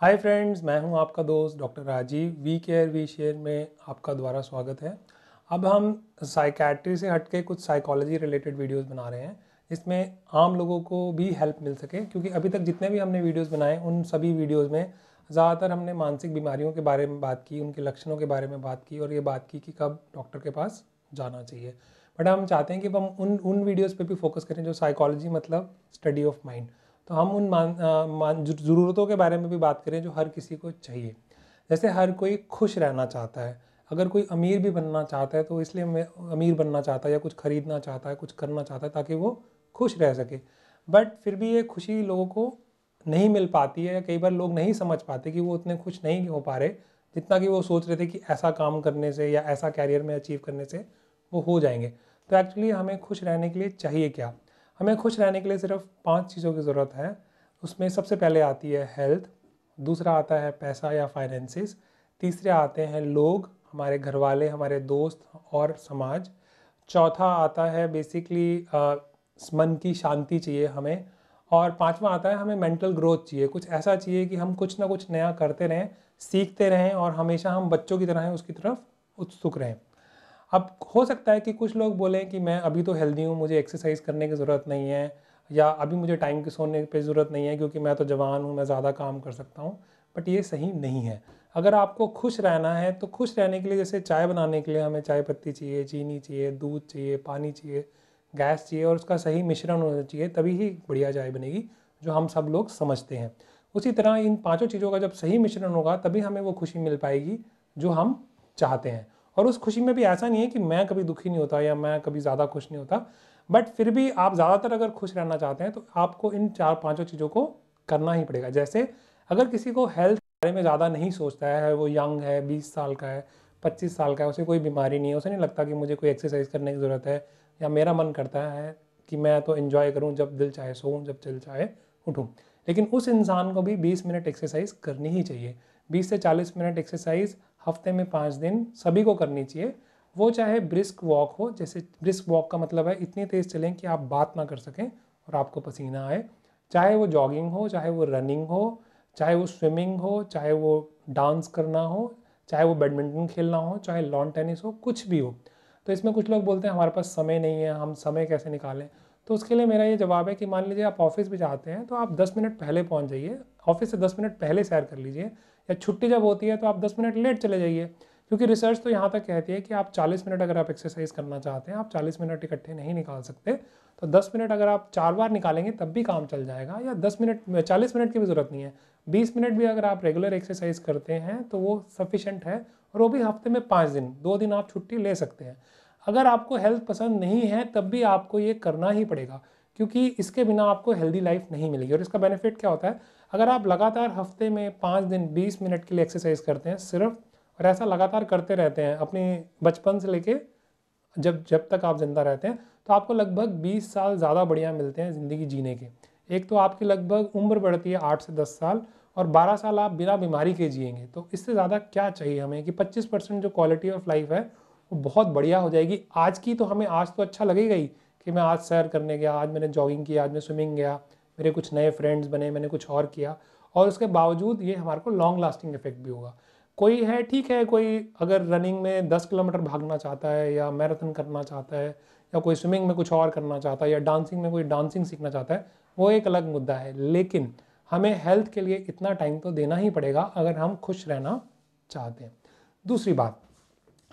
hi friends मैं हूं आपका दोस्त doctor Rajiv we care we share में आपका द्वारा स्वागत है अब हम साइकैट्री से हटके कुछ साइकोलॉजी रिलेटेड वीडियोस बना रहे हैं इसमें आम लोगों को भी हेल्प मिल सके क्योंकि अभी तक जितने भी हमने वीडियोस बनाए उन सभी वीडियोस में ज़्यादातर हमने मानसिक बीमारियों के बारे में बात की उनके लक्षणों के बारे में बात की और ये बात की कि कब डॉक्टर के पास जाना चाहिए बट हम चाहते हैं कि हम उन उन वीडियोज़ पर भी फोकस करें जो साइकोलॉजी मतलब स्टडी ऑफ माइंड तो हम उन मान, मान ज़रूरतों के बारे में भी बात करें जो हर किसी को चाहिए जैसे हर कोई खुश रहना चाहता है अगर कोई अमीर भी बनना चाहता है तो इसलिए मैं अमीर बनना चाहता है या कुछ खरीदना चाहता है कुछ करना चाहता है ताकि वो खुश रह सके बट फिर भी ये खुशी लोगों को नहीं मिल पाती है कई बार लोग नहीं समझ पाते कि वो उतने खुश नहीं हो पा रहे जितना कि वो सोच रहे थे कि ऐसा काम करने से या ऐसा कैरियर में अचीव करने से वो हो जाएंगे तो एक्चुअली हमें खुश रहने के लिए चाहिए क्या हमें खुश रहने के लिए सिर्फ पांच चीज़ों की ज़रूरत है उसमें सबसे पहले आती है हेल्थ दूसरा आता है पैसा या फाइनेंसिस तीसरे आते हैं लोग हमारे घर वाले हमारे दोस्त और समाज चौथा आता है बेसिकली मन की शांति चाहिए हमें और पांचवा आता है हमें मेंटल ग्रोथ चाहिए कुछ ऐसा चाहिए कि हम कुछ ना कुछ नया करते रहें सीखते रहें और हमेशा हम बच्चों की तरह उसकी तरफ उत्सुक रहें अब हो सकता है कि कुछ लोग बोलें कि मैं अभी तो हेल्दी हूँ मुझे एक्सरसाइज करने की ज़रूरत नहीं है या अभी मुझे टाइम के सोने पर ज़रूरत नहीं है क्योंकि मैं तो जवान हूँ मैं ज़्यादा काम कर सकता हूँ बट ये सही नहीं है अगर आपको खुश रहना है तो खुश रहने के लिए जैसे चाय बनाने के लिए हमें चाय पत्ती चाहिए चीनी चाहिए दूध चाहिए पानी चाहिए गैस चाहिए और उसका सही मिश्रण होना चाहिए तभी ही बढ़िया चाय बनेगी जो हम सब लोग समझते हैं उसी तरह इन पांचों चीज़ों का जब सही मिश्रण होगा तभी हमें वो खुशी मिल पाएगी जो हम चाहते हैं और उस खुशी में भी ऐसा नहीं है कि मैं कभी दुखी नहीं होता या मैं कभी ज़्यादा खुश नहीं होता बट फिर भी आप ज़्यादातर अगर खुश रहना चाहते हैं तो आपको इन चार पाँचों चीज़ों को करना ही पड़ेगा जैसे अगर किसी को हेल्थ के बारे में ज़्यादा नहीं सोचता है वो यंग है बीस साल का है पच्चीस साल का है उसे कोई बीमारी नहीं है उसे नहीं लगता कि मुझे कोई एक्सरसाइज करने की ज़रूरत है या मेरा मन करता है कि मैं तो इन्जॉय करूँ जब दिल चाहे सोऊँ जब दिल चाहे उठूँ लेकिन उस इंसान को भी 20 मिनट एक्सरसाइज करनी ही चाहिए 20 से 40 मिनट एक्सरसाइज हफ्ते में पाँच दिन सभी को करनी चाहिए वो चाहे ब्रिस्क वॉक हो जैसे ब्रिस्क वॉक का मतलब है इतनी तेज़ चलें कि आप बात ना कर सकें और आपको पसीना आए चाहे वो जॉगिंग हो चाहे वो रनिंग हो चाहे वो स्विमिंग हो चाहे वो डांस करना हो चाहे वो बैडमिंटन खेलना हो चाहे लॉन टेनिस हो कुछ भी हो तो इसमें कुछ लोग बोलते हैं हमारे पास समय नहीं है हम समय कैसे निकालें तो उसके लिए मेरा ये जवाब है कि मान लीजिए आप ऑफिस भी जाते हैं तो आप दस मिनट पहले पहुँच जाइए ऑफिस से दस मिनट पहले सैर कर लीजिए या छुट्टी जब होती है तो आप दस मिनट लेट चले जाइए क्योंकि रिसर्च तो यहाँ तक कहती है कि आप 40 मिनट अगर आप एक्सरसाइज करना चाहते हैं आप 40 मिनट इकट्ठे नहीं निकाल सकते तो 10 मिनट अगर आप चार बार निकालेंगे तब भी काम चल जाएगा या 10 मिनट 40 मिनट की भी ज़रूरत नहीं है 20 मिनट भी अगर आप रेगुलर एक्सरसाइज करते हैं तो वो सफिशेंट है और वो भी हफ्ते में पाँच दिन दो दिन आप छुट्टी ले सकते हैं अगर आपको हेल्थ पसंद नहीं है तब भी आपको ये करना ही पड़ेगा क्योंकि इसके बिना आपको हेल्दी लाइफ नहीं मिलेगी और इसका बेनिफिट क्या होता है अगर आप लगातार हफ्ते में पाँच दिन बीस मिनट के लिए एक्सरसाइज करते हैं सिर्फ और ऐसा लगातार करते रहते हैं अपने बचपन से लेके जब जब तक आप जिंदा रहते हैं तो आपको लगभग बीस साल ज़्यादा बढ़िया मिलते हैं ज़िंदगी जीने के एक तो आपकी लगभग उम्र बढ़ती है आठ से दस साल और बारह साल आप बिना बीमारी के जिएंगे तो इससे ज़्यादा क्या चाहिए हमें कि पच्चीस परसेंट जो क्वालिटी ऑफ लाइफ है वो तो बहुत बढ़िया हो जाएगी आज की तो हमें आज तो अच्छा लगेगा ही कि मैं आज सैर करने गया आज मैंने जॉगिंग किया आज मैं स्विमिंग गया मेरे कुछ नए फ्रेंड्स बने मैंने कुछ और किया और उसके बावजूद ये हमारे को लॉन्ग लास्टिंग इफेक्ट भी होगा कोई है ठीक है कोई अगर रनिंग में दस किलोमीटर भागना चाहता है या मैराथन करना चाहता है या कोई स्विमिंग में कुछ और करना चाहता है या डांसिंग में कोई डांसिंग सीखना चाहता है वो एक अलग मुद्दा है लेकिन हमें हेल्थ के लिए इतना टाइम तो देना ही पड़ेगा अगर हम खुश रहना चाहते हैं दूसरी बात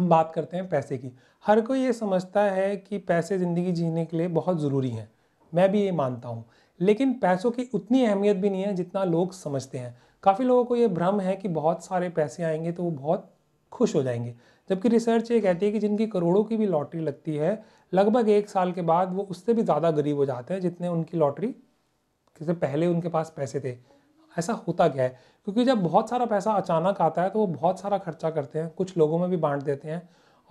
हम बात करते हैं पैसे की हर कोई ये समझता है कि पैसे ज़िंदगी जीने के लिए बहुत ज़रूरी हैं मैं भी ये मानता हूँ लेकिन पैसों की उतनी अहमियत भी नहीं है जितना लोग समझते हैं काफ़ी लोगों को ये भ्रम है कि बहुत सारे पैसे आएंगे तो वो बहुत खुश हो जाएंगे जबकि रिसर्च ये कहती है कि जिनकी करोड़ों की भी लॉटरी लगती है लगभग एक साल के बाद वो उससे भी ज़्यादा गरीब हो जाते हैं जितने उनकी लॉटरी से पहले उनके पास पैसे थे ऐसा होता क्या है क्योंकि जब बहुत सारा पैसा अचानक आता है तो वो बहुत सारा खर्चा करते हैं कुछ लोगों में भी बांट देते हैं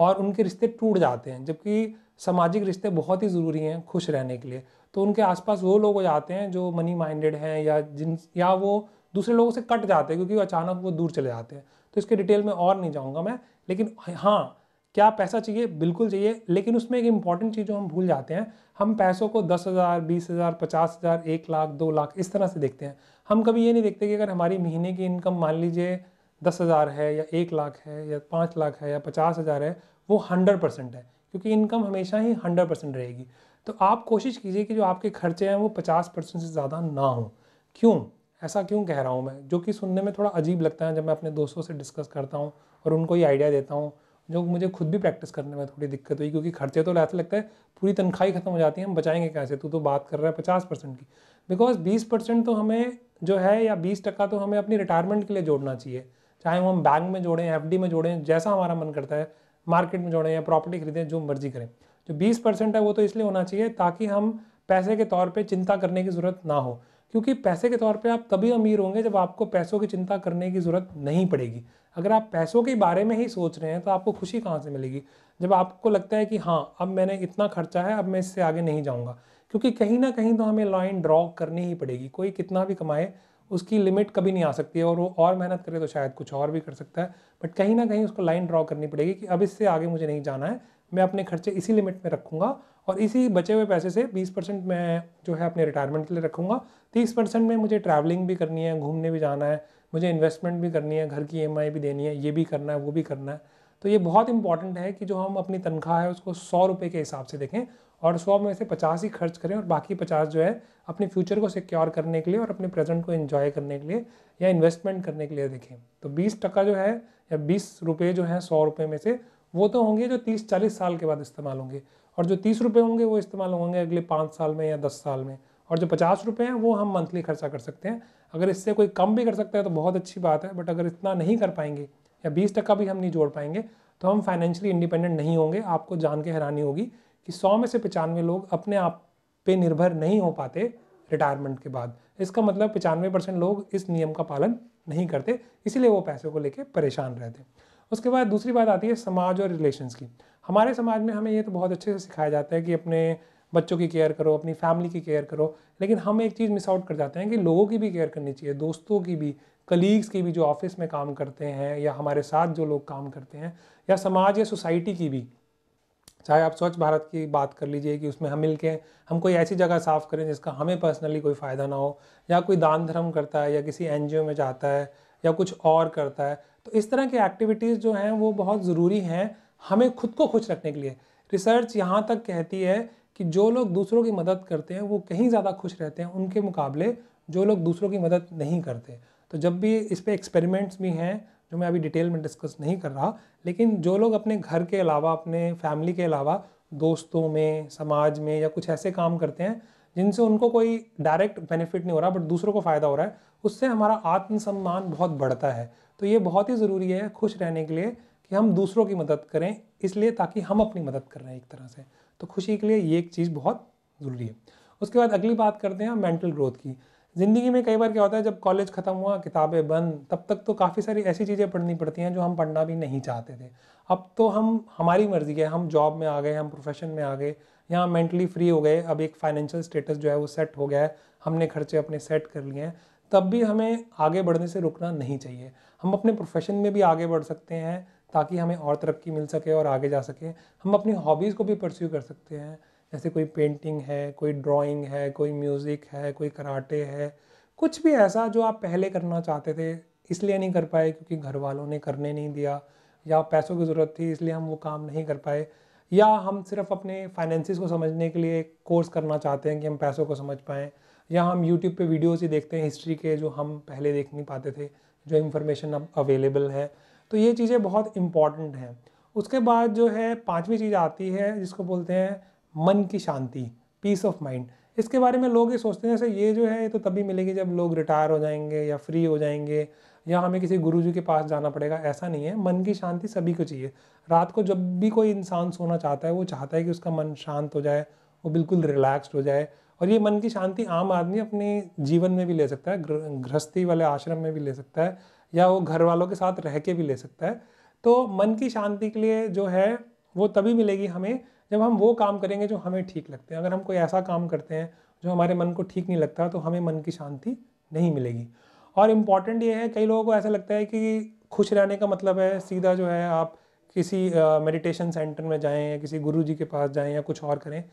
और उनके रिश्ते टूट जाते हैं जबकि सामाजिक रिश्ते बहुत ही ज़रूरी हैं खुश रहने के लिए तो उनके आसपास वो लोग हो जाते हैं जो मनी माइंडेड हैं या जिन या वो दूसरे लोगों से कट जाते हैं क्योंकि अचानक वो दूर चले जाते हैं तो इसके डिटेल में और नहीं जाऊँगा मैं लेकिन हाँ क्या पैसा चाहिए बिल्कुल चाहिए लेकिन उसमें एक इंपॉर्टेंट चीज़ जो हम भूल जाते हैं हम पैसों को दस हज़ार बीस हज़ार पचास हज़ार एक लाख दो लाख इस तरह से देखते हैं हम कभी ये नहीं देखते कि अगर हमारी महीने की इनकम मान लीजिए दस हज़ार है या एक लाख है या पाँच लाख है या पचास हज़ार है वो हंड्रेड परसेंट है क्योंकि इनकम हमेशा ही हंड्रेड परसेंट रहेगी तो आप कोशिश कीजिए कि जो आपके खर्चे हैं वो पचास परसेंट से ज़्यादा ना हो क्यों ऐसा क्यों कह रहा हूँ मैं जो कि सुनने में थोड़ा अजीब लगता है जब मैं अपने दोस्तों से डिस्कस करता हूँ और उनको ये आइडिया देता हूँ जो मुझे खुद भी प्रैक्टिस करने में थोड़ी दिक्कत हुई क्योंकि खर्चे तो ऐसा लगता है पूरी तनख्वाही ख़त्म हो जाती है हम बचाएंगे कैसे तू तो बात कर रहा है पचास परसेंट की बिकॉज बीस परसेंट तो हमें जो है या बीस टका तो हमें अपनी रिटायरमेंट के लिए जोड़ना चाहिए चाहे वो हम बैंक में जोड़ें एफ में जोड़ें जैसा हमारा मन करता है मार्केट में जोड़ें या प्रॉपर्टी खरीदें जो मर्जी करें जो बीस परसेंट है वो तो इसलिए होना चाहिए ताकि हम पैसे के तौर पर चिंता करने की ज़रूरत ना हो क्योंकि पैसे के तौर पे आप तभी अमीर होंगे जब आपको पैसों की चिंता करने की ज़रूरत नहीं पड़ेगी अगर आप पैसों के बारे में ही सोच रहे हैं तो आपको खुशी कहाँ से मिलेगी जब आपको लगता है कि हाँ अब मैंने इतना खर्चा है अब मैं इससे आगे नहीं जाऊँगा क्योंकि कहीं ना कहीं तो हमें लाइन ड्रॉ करनी ही पड़ेगी कोई कितना भी कमाए उसकी लिमिट कभी नहीं आ सकती है और वो और मेहनत करे तो शायद कुछ और भी कर सकता है बट कहीं ना कहीं उसको लाइन ड्रॉ करनी पड़ेगी कि अब इससे आगे मुझे नहीं जाना है मैं अपने खर्चे इसी लिमिट में रखूँगा और इसी बचे हुए पैसे से 20 परसेंट मैं जो है अपने रिटायरमेंट के लिए रखूँगा 30 परसेंट में मुझे ट्रैवलिंग भी करनी है घूमने भी जाना है मुझे इन्वेस्टमेंट भी करनी है घर की ई e भी देनी है ये भी करना है वो भी करना है तो ये बहुत इंपॉर्टेंट है कि जो हम अपनी तनख्वाह है उसको सौ रुपये के हिसाब से देखें और सौ में से पचास ही खर्च करें और बाकी पचास जो है अपने फ्यूचर को सिक्योर करने के लिए और अपने प्रेजेंट को एंजॉय करने के लिए या इन्वेस्टमेंट करने के लिए देखें तो बीस टका जो है या बीस रुपये जो है सौ रुपये में से वो तो होंगे जो तीस चालीस साल के बाद इस्तेमाल होंगे और जो तीस रुपये होंगे वो इस्तेमाल होंगे अगले पाँच साल में या दस साल में और जो पचास रुपये हैं वो हम मंथली खर्चा कर सकते हैं अगर इससे कोई कम भी कर सकता है तो बहुत अच्छी बात है बट अगर इतना नहीं कर पाएंगे या बीस टका भी हम नहीं जोड़ पाएंगे तो हम फाइनेंशियली इंडिपेंडेंट नहीं होंगे आपको जान के हैरानी होगी कि सौ में से पचानवे लोग अपने आप पे निर्भर नहीं हो पाते रिटायरमेंट के बाद इसका मतलब पचानवे परसेंट लोग इस नियम का पालन नहीं करते इसीलिए वो पैसे को लेकर परेशान रहते उसके बाद दूसरी बात आती है समाज और रिलेशंस की हमारे समाज में हमें ये तो बहुत अच्छे से सिखाया जाता है कि अपने बच्चों की केयर करो अपनी फैमिली की केयर करो लेकिन हम एक चीज़ मिस आउट कर जाते हैं कि लोगों की भी केयर करनी चाहिए दोस्तों की भी कलीग्स की भी जो ऑफिस में काम करते हैं या हमारे साथ जो लोग काम करते हैं या समाज या सोसाइटी की भी चाहे आप स्वच्छ भारत की बात कर लीजिए कि उसमें हम मिल के हम कोई ऐसी जगह साफ़ करें जिसका हमें पर्सनली कोई फ़ायदा ना हो या कोई दान धर्म करता है या किसी एन में जाता है या कुछ और करता है तो इस तरह की एक्टिविटीज़ जो हैं वो बहुत ज़रूरी हैं हमें खुद को खुश रखने के लिए रिसर्च यहाँ तक कहती है कि जो लोग दूसरों की मदद करते हैं वो कहीं ज़्यादा खुश रहते हैं उनके मुकाबले जो लोग दूसरों की मदद नहीं करते तो जब भी इस पर एक्सपेरिमेंट्स भी हैं जो मैं अभी डिटेल में डिस्कस नहीं कर रहा लेकिन जो लोग अपने घर के अलावा अपने फैमिली के अलावा दोस्तों में समाज में या कुछ ऐसे काम करते हैं जिनसे उनको कोई डायरेक्ट बेनिफिट नहीं हो रहा बट दूसरों को फ़ायदा हो रहा है उससे हमारा आत्मसम्मान बहुत बढ़ता है तो ये बहुत ही ज़रूरी है खुश रहने के लिए कि हम दूसरों की मदद करें इसलिए ताकि हम अपनी मदद कर रहे हैं एक तरह से तो खुशी के लिए ये एक चीज़ बहुत ज़रूरी है उसके बाद अगली बात करते हैं मेंटल ग्रोथ की ज़िंदगी में कई बार क्या होता है जब कॉलेज ख़त्म हुआ किताबें बंद तब तक तो काफ़ी सारी ऐसी चीज़ें पढ़नी पड़ती हैं जो हम पढ़ना भी नहीं चाहते थे अब तो हम हमारी मर्ज़ी है हम जॉब में आ गए हम प्रोफेशन में आ गए यहाँ मेंटली फ्री हो गए अब एक फाइनेंशियल स्टेटस जो है वो सेट हो गया है हमने खर्चे अपने सेट कर लिए हैं तब भी हमें आगे बढ़ने से रुकना नहीं चाहिए हम अपने प्रोफेशन में भी आगे बढ़ सकते हैं ताकि हमें और तरक्की मिल सके और आगे जा सके हम अपनी हॉबीज़ को भी परस्यू कर सकते हैं जैसे कोई पेंटिंग है कोई ड्राइंग है कोई म्यूज़िक है कोई कराटे है कुछ भी ऐसा जो आप पहले करना चाहते थे इसलिए नहीं कर पाए क्योंकि घर वालों ने करने नहीं दिया या पैसों की ज़रूरत थी इसलिए हम वो काम नहीं कर पाए या हम सिर्फ अपने फाइनेंसिस को समझने के लिए कोर्स करना चाहते हैं कि हम पैसों को समझ पाएँ या हम यूट्यूब पे वीडियोस ही देखते हैं हिस्ट्री के जो हम पहले देख नहीं पाते थे जो इन्फॉर्मेशन अब अवेलेबल है तो ये चीज़ें बहुत इम्पॉर्टेंट हैं उसके बाद जो है पाँचवीं चीज़ आती है जिसको बोलते हैं मन की शांति पीस ऑफ माइंड इसके बारे में लोग ये सोचते हैं जैसे ये जो है ये तो तभी मिलेगी जब लोग रिटायर हो जाएंगे या फ्री हो जाएंगे या हमें किसी गुरु के पास जाना पड़ेगा ऐसा नहीं है मन की शांति सभी को चाहिए रात को जब भी कोई इंसान सोना चाहता है वो चाहता है कि उसका मन शांत हो जाए वो बिल्कुल रिलैक्सड हो जाए और ये मन की शांति आम आदमी अपने जीवन में भी ले सकता है गृहस्थी वाले आश्रम में भी ले सकता है या वो घर वालों के साथ रह के भी ले सकता है तो मन की शांति के लिए जो है वो तभी मिलेगी हमें जब हम वो काम करेंगे जो हमें ठीक लगते हैं अगर हम कोई ऐसा काम करते हैं जो हमारे मन को ठीक नहीं लगता तो हमें मन की शांति नहीं मिलेगी और इम्पॉर्टेंट ये है कई लोगों को ऐसा लगता है कि खुश रहने का मतलब है सीधा जो है आप किसी मेडिटेशन सेंटर में जाएं या किसी गुरु जी के पास जाएं या कुछ और करें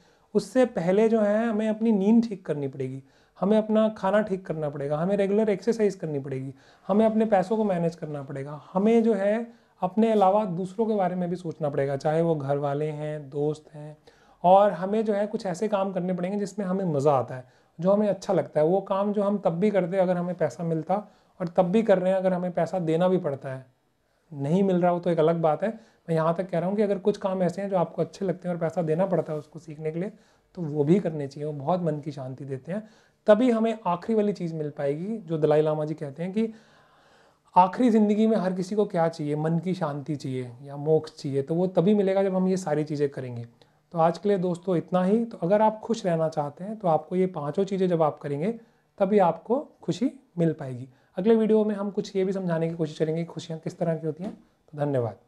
उससे पहले जो है हमें अपनी नींद ठीक करनी पड़ेगी हमें अपना खाना ठीक करना पड़ेगा हमें रेगुलर एक्सरसाइज करनी पड़ेगी हमें अपने पैसों को मैनेज करना पड़ेगा हमें जो है अपने अलावा दूसरों के बारे में भी सोचना पड़ेगा चाहे वो घर वाले हैं दोस्त हैं और हमें जो है कुछ ऐसे काम करने पड़ेंगे जिसमें हमें मज़ा आता है जो हमें अच्छा लगता है वो काम जो हम तब भी करते अगर हमें पैसा मिलता और तब भी कर रहे हैं अगर हमें पैसा देना भी पड़ता है नहीं मिल रहा हो तो एक अलग बात है मैं यहाँ तक कह रहा हूँ कि अगर कुछ काम ऐसे हैं जो आपको अच्छे लगते हैं और पैसा देना पड़ता है उसको सीखने के लिए तो वो भी करने चाहिए वो बहुत मन की शांति देते हैं तभी हमें आखिरी वाली चीज़ मिल पाएगी जो दलाई लामा जी कहते हैं कि आखिरी ज़िंदगी में हर किसी को क्या चाहिए मन की शांति चाहिए या मोक्ष चाहिए तो वो तभी मिलेगा जब हम ये सारी चीज़ें करेंगे तो आज के लिए दोस्तों इतना ही तो अगर आप खुश रहना चाहते हैं तो आपको ये पाँचों चीज़ें जब आप करेंगे तभी आपको खुशी मिल पाएगी अगले वीडियो में हम कुछ ये भी समझाने की कोशिश करेंगे खुशियाँ किस तरह की होती हैं तो धन्यवाद